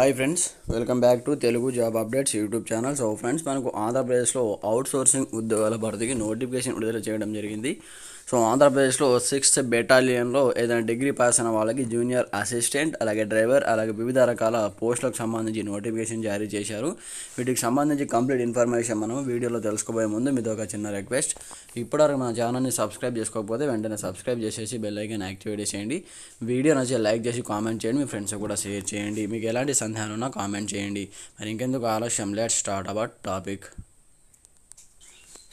hi friends welcome back to Telugu job updates YouTube channel so friends మనకు ఆంధ్రప్రదేశ్లో out sourcing ఉద్యోగాల భర్తీకి notification విడుదల చేయడం జరిగింది సో ఆంధ్రప్రదేశ్లో సిక్స్త్ బెటాలియన్లో ఏదైనా డిగ్రీ పాస్ అయిన వాళ్ళకి జూనియర్ అసిస్టెంట్ అలాగే డ్రైవర్ అలాగే వివిధ రకాల పోస్టులకు సంబంధించి నోటిఫికేషన్ జారీ చేశారు వీటికి సంబంధించి కంప్లీట్ ఇన్ఫర్మేషన్ మనం వీడియోలో తెలుసుకోబోయే ముందు మీతో ఒక చిన్న రిక్వెస్ట్ ఇప్పటివరకు మన ఛానల్ని సబ్స్క్రైబ్ చేసుకోకపోతే వెంటనే సబ్స్క్రైబ్ చేసేసి బెల్ ఐకాన్ యాక్టివేట్ చేయండి వీడియో నచ్చి లైక్ చేసి కామెంట్ చేయండి మీ ఫ్రెండ్స్ కూడా షేర్ చేయండి మీకు ఎలాంటి సందేహాలు ఉన్నా కామెంట్ చేయండి మరి ఇంకెందుకు ఆలస్యం let start about topic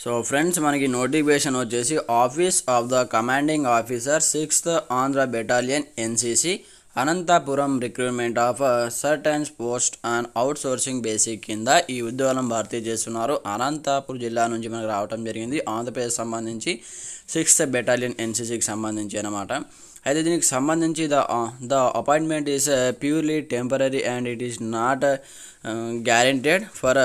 so friends మనకి నోటిఫికేషన్ వచ్చేసి office of the commanding officer sixth Andhra battalion NCC Anantapuram recruitment of certains post and outsourcing basic కింద ఈ ఉద్యోగం భర్తీ చేస్తున్నారు అనంతపురం జిల్లా నుంచి మనకు రావడం జరిగింది ఆంధ్రప్రదేశ్ సంబంధించి సిక్స్త్ బెటాలియన్ ఎన్సీసీకి సంబంధించి అనమాట అయితే దీనికి సంబంధించి the the appointment is purely temporary and it is not guaranteed for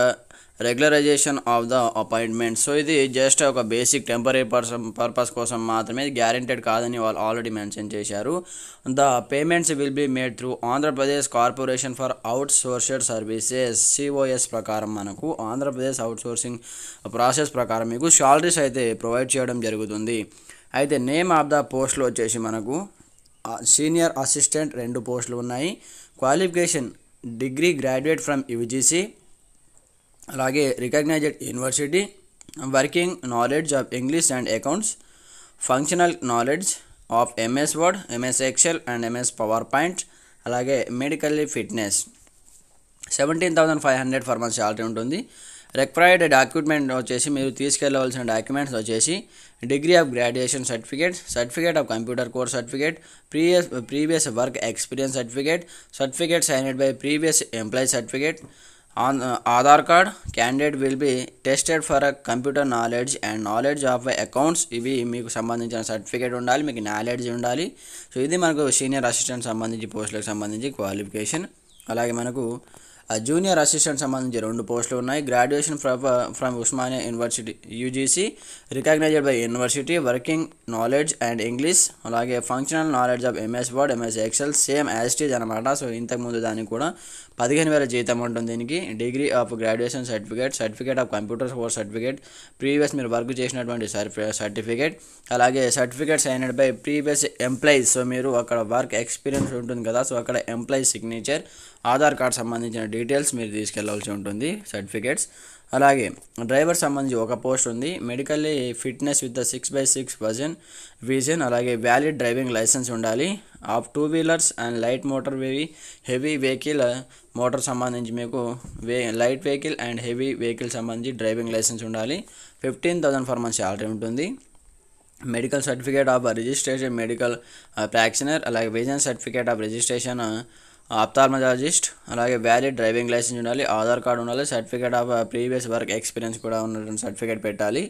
regularisation of the appointment so ఇది జస్ట్ ఒక బేసిక్ టెంపరీ పర్సన్ పర్పస్ కోసం మాత్రమే గ్యారెంటెడ్ కాదని వాళ్ళు ఆల్రెడీ మెన్షన్ చేశారు the payments will be made through Andhra Pradesh corporation for out sourced services cos ప్రకారం మనకు Andhra Pradesh out sourcing process ప్రకారం మీకు శాలరీస్ అయితే ప్రొవైడ్ చేయడం జరుగుతుంది అయితే నేమ్ ఆఫ్ ద పోస్టులు వచ్చేసి మనకు సీనియర్ అసిస్టెంట్ రెండు పోస్టులు ఉన్నాయి qualification degree graduate from UGC అలాగే recognised university working knowledge of English and accounts functional knowledge of MS Word MS Excel and MS PowerPoint అలాగే medically fitness seventeen thousand five hundred for months salary ఉంటుంది required document వచ్చేసి మీరు తీసుకెళ్లవలసిన documents వచ్చేసి degree of graduation certificate certificate of computer course certificate previous previous work experience certificate certificate signed by previous employee certificate on uh, Aadhaar card candidate will be tested for a computer knowledge and knowledge of accounts ఇవి మీకు సంబంధించిన certificate ఉండాలి మీకు knowledge ఉండాలి so ఇది మనకు senior assistant సంబంధించి పోస్టులకు సంబంధించి క్వాలిఫికేషన్ అలాగే మనకు జూనియర్ అసిస్టెంట్ సంబంధించి రెండు పోస్టులు ఉన్నాయి graduation from from Osmania university UGC recognised by university working knowledge and English అలాగే functional knowledge of MS Word MS Excel same యాస్టీజ్ అనమాట సో ఇంతకుముందు దానికి కూడా పదిహేను వేల జీతం ఉంటుంది దీనికి degree of graduation certificate certificate of computer course certificate previous మీరు వర్క్ చేసినటువంటి సర్టిఫికేట్ అలాగే certificate signed by previous employees so మీరు అక్కడ వర్క్ ఎక్స్పీరియన్స్ ఉంటుంది కదా సో అక్కడ ఎంప్లాయీ సిగ్నేచర్ ఆధార్ కార్డ్ సంబంధించిన డీటెయిల్స్ మీరు తీసుకెళ్లాల్సి ఉంటుంది సర్టిఫికేట్స్ అలాగే డ్రైవర్ సంబంధించి ఒక పోస్ట్ ఉంది medically fitness with the six by six వజన్ విజన్ అలాగే వ్యాలిడ్ డ్రైవింగ్ లైసెన్స్ ఉండాలి of two wheelers and light motor వేవి హెవీ వెహికల్ మోటార్ సంబంధించి మీకు వే light vehicle and heavy vehicle సంబంధించి డ్రైవింగ్ లైసెన్స్ ఉండాలి fifteen thousand for month salary ఉంటుంది medical certificate of registration medical practitioner అలాగే vision certificate of registration ophthalmologist అలాగే valid driving licence ఉండాలి ఆధార్ కార్డు ఉండాలి certificate of previous work experience కూడా ఉన్నటువంటి certificate పెట్టాలి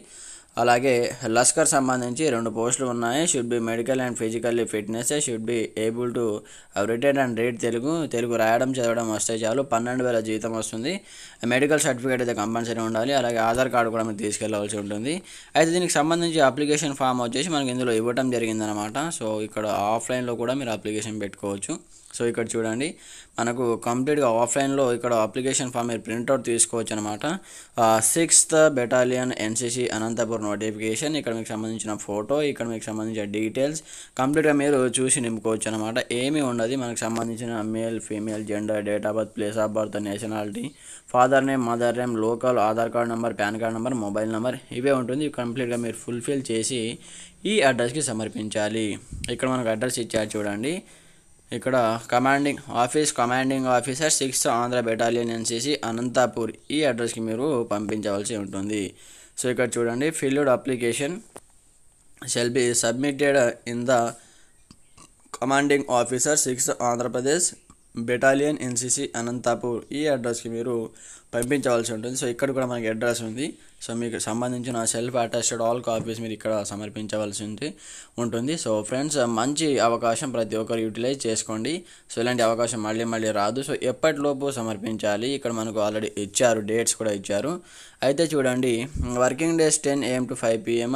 అలాగే లస్కర్ సంబంధించి రెండు పోస్టులు ఉన్నాయి should be medical and physically fitness should be able to retire and read Telugu Telugu రాయడం చదవడం వస్తే చాలు పన్నెండు వేల జీతం వస్తుంది మెడికల్ సర్టిఫికేట్ అయితే కంపల్సరీ ఉండాలి అలాగే ఆధార్ కార్డు కూడా మీరు తీసుకెళ్లవలసి ఉంటుంది అయితే దీనికి సంబంధించి అప్లికేషన్ ఫామ్ వచ్చేసి మనకి ఇందులో ఇవ్వటం జరిగిందనమాట సో ఇక్కడ ఆఫ్లైన్లో కూడా మీరు అప్లికేషన్ పెట్టుకోవచ్చు సో ఇక్కడ చూడండి మనకు కంప్లీట్గా ఆఫ్లైన్లో ఇక్కడ అప్లికేషన్ ఫామ్ మీరు ప్రింట్అవుట్ తీసుకోవచ్చు అనమాట sixth battalion NCC Anantapuram notification ఇక్కడ మీకు సంబంధించిన ఫోటో ఇక్కడ మీకు సంబంధించిన డీటెయిల్స్ కంప్లీట్గా మీరు చూసి నింపుకోవచ్చు అనమాట ఏమీ ఉండదు మనకు సంబంధించిన male female gender date of birth place of birth nationality father name mother name local Aadhaar card number PAN card number mobile number ఇవే ఉంటుంది కంప్లీట్గా మీరు ఫుల్ఫిల్ చేసి ఈ అడ్రస్కి సమర్పించాలి ఇక్కడ మనకు అడ్రస్ ఇచ్చారు చూడండి ఇక్కడ commanding office commanding officer sixth Andhra battalion NCC Anantapur ఈ అడ్రస్కి మీరు పంపించవలసి ఉంటుంది సో ఇక్కడ చూడండి field application shall be submitted in the commanding officer sixth Andhra Pradesh battalion NCC Anantapur ఈ అడ్రస్కి మీరు పంపించవలసి ఉంటుంది సో ఇక్కడ కూడా మనకి అడ్రస్ ఉంది సో మీకు సంబంధించిన సెల్ఫ్ అటాస్టెడ్ ఆల్ కాపీస్ మీరు ఇక్కడ సమర్పించవలసి ఉంటుంది సో ఫ్రెండ్స్ మంచి అవకాశం ప్రతి ఒక్కరు యూటిలైజ్ చేసుకోండి సో ఇలాంటి అవకాశం మళ్ళీ మళ్ళీ రాదు సో ఎప్పటిలోపు సమర్పించాలి ఇక్కడ మనకు ఆల్రెడీ ఇచ్చారు డేట్స్ కూడా ఇచ్చారు అయితే చూడండి working days ten AM to five PM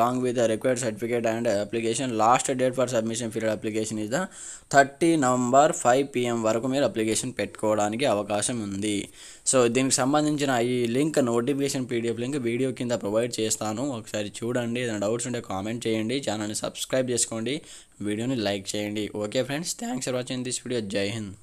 long with required certificate and application last date for submission period application is the thirty November five PM వరకు మీరు అప్లికేషన్ పెట్టుకోవడానికి అవకాశం ఉంది సో దీనికి సంబంధించిన ఈ link notification PDF PDF link video కింద provide చేస్తాను ఒకసారి చూడండి ఏదైనా డౌట్స్ ఉంటే కామెంట్ చేయండి ఛానల్ని సబ్స్క్రైబ్ చేసుకోండి వీడియోని లైక్ చేయండి okay friends thanks for watching this video Jai Hind